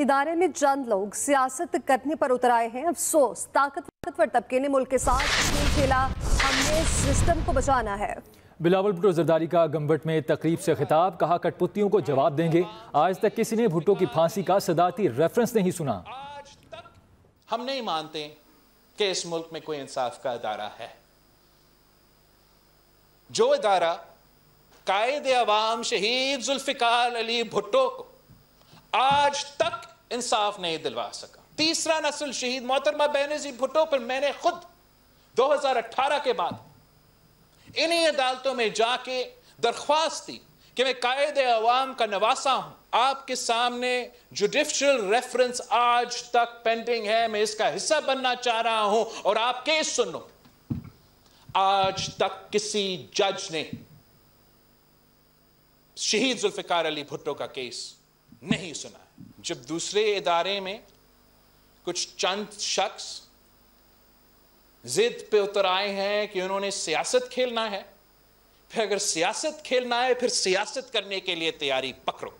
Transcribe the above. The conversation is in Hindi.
इदारे में चंद लोग सियासत करने पर उतर आए हैं अफसोस ताकतवर तबके ने मुल्क के साथ खेला हमने सिस्टम को बचाना है बिलावल भुट्टो जरदारी का गंबट में तकरीब से खिताब कहा कठपुतियों को जवाब देंगे आज तक किसी ने भुट्टो की फांसी का सदाती रेफरेंस नहीं सुना आज तक हम नहीं मानते कि इस मुल्क में कोई इंसाफ का अदारा है जो इदारा कायद अवाम शहीद जुल्फिकार अली भुट्टो को आज इंसाफ नहीं दिलवा सका तीसरा नस्ल शहीद मोहतरमा बैनजी भुट्टो पर मैंने खुद 2018 के बाद इन्हीं अदालतों में जाके दरख्वास्त दी कि मैं कायद अवाम का नवासा हूं आपके सामने जुडिशल रेफरेंस आज तक पेंडिंग है मैं इसका हिस्सा बनना चाह रहा हूं और आप केस सुन लो आज तक किसी जज ने शहीद जुल्फिकार अली भुट्टो का केस नहीं सुना जब दूसरे इदारे में कुछ चंद शख्स जिद पे उतर आए हैं कि उन्होंने सियासत खेलना है फिर अगर सियासत खेलना है फिर सियासत करने के लिए तैयारी पकड़ो